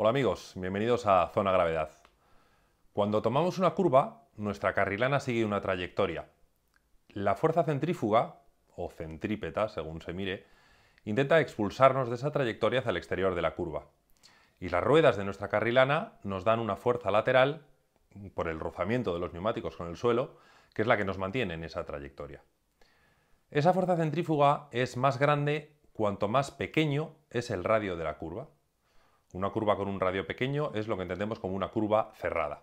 Hola amigos, bienvenidos a Zona Gravedad. Cuando tomamos una curva, nuestra carrilana sigue una trayectoria. La fuerza centrífuga, o centrípeta según se mire, intenta expulsarnos de esa trayectoria hacia el exterior de la curva. Y las ruedas de nuestra carrilana nos dan una fuerza lateral, por el rozamiento de los neumáticos con el suelo, que es la que nos mantiene en esa trayectoria. Esa fuerza centrífuga es más grande cuanto más pequeño es el radio de la curva. Una curva con un radio pequeño es lo que entendemos como una curva cerrada.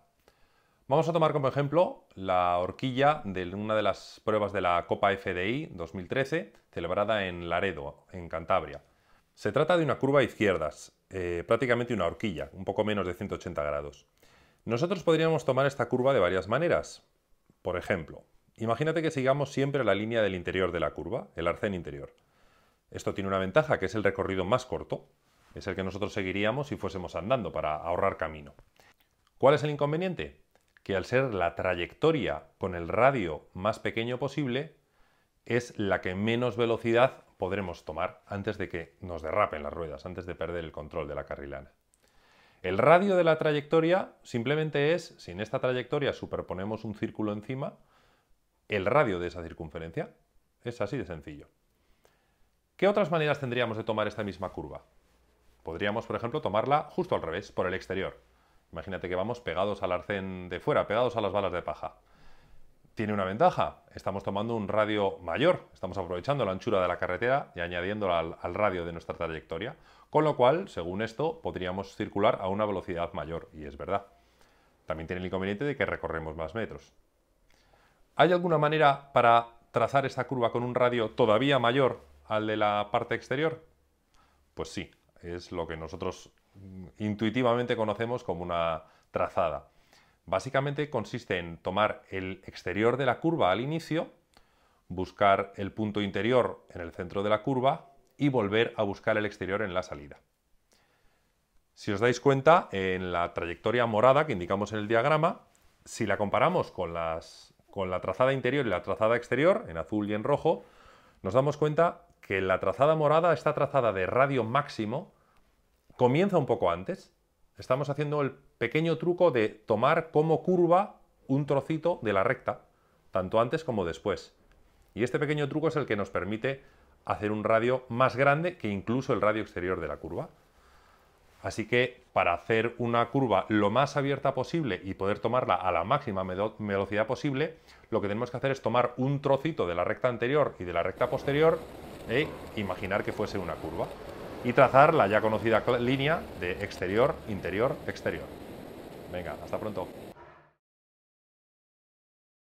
Vamos a tomar como ejemplo la horquilla de una de las pruebas de la Copa FDI 2013, celebrada en Laredo, en Cantabria. Se trata de una curva a izquierdas, eh, prácticamente una horquilla, un poco menos de 180 grados. Nosotros podríamos tomar esta curva de varias maneras. Por ejemplo, imagínate que sigamos siempre la línea del interior de la curva, el arcén interior. Esto tiene una ventaja, que es el recorrido más corto, es el que nosotros seguiríamos si fuésemos andando para ahorrar camino. ¿Cuál es el inconveniente? Que al ser la trayectoria con el radio más pequeño posible, es la que menos velocidad podremos tomar antes de que nos derrapen las ruedas, antes de perder el control de la carrilana. El radio de la trayectoria simplemente es, si en esta trayectoria superponemos un círculo encima, el radio de esa circunferencia. Es así de sencillo. ¿Qué otras maneras tendríamos de tomar esta misma curva? Podríamos, por ejemplo, tomarla justo al revés, por el exterior. Imagínate que vamos pegados al arcén de fuera, pegados a las balas de paja. Tiene una ventaja, estamos tomando un radio mayor, estamos aprovechando la anchura de la carretera y añadiéndola al, al radio de nuestra trayectoria, con lo cual, según esto, podríamos circular a una velocidad mayor, y es verdad. También tiene el inconveniente de que recorremos más metros. ¿Hay alguna manera para trazar esta curva con un radio todavía mayor al de la parte exterior? Pues sí, es lo que nosotros mm, intuitivamente conocemos como una trazada. Básicamente consiste en tomar el exterior de la curva al inicio, buscar el punto interior en el centro de la curva y volver a buscar el exterior en la salida. Si os dais cuenta, en la trayectoria morada que indicamos en el diagrama, si la comparamos con, las, con la trazada interior y la trazada exterior, en azul y en rojo, nos damos cuenta que la trazada morada está trazada de radio máximo comienza un poco antes. Estamos haciendo el pequeño truco de tomar como curva un trocito de la recta, tanto antes como después. Y este pequeño truco es el que nos permite hacer un radio más grande que incluso el radio exterior de la curva. Así que para hacer una curva lo más abierta posible y poder tomarla a la máxima velocidad posible, lo que tenemos que hacer es tomar un trocito de la recta anterior y de la recta posterior e imaginar que fuese una curva y trazar la ya conocida línea de exterior, interior, exterior. Venga, hasta pronto.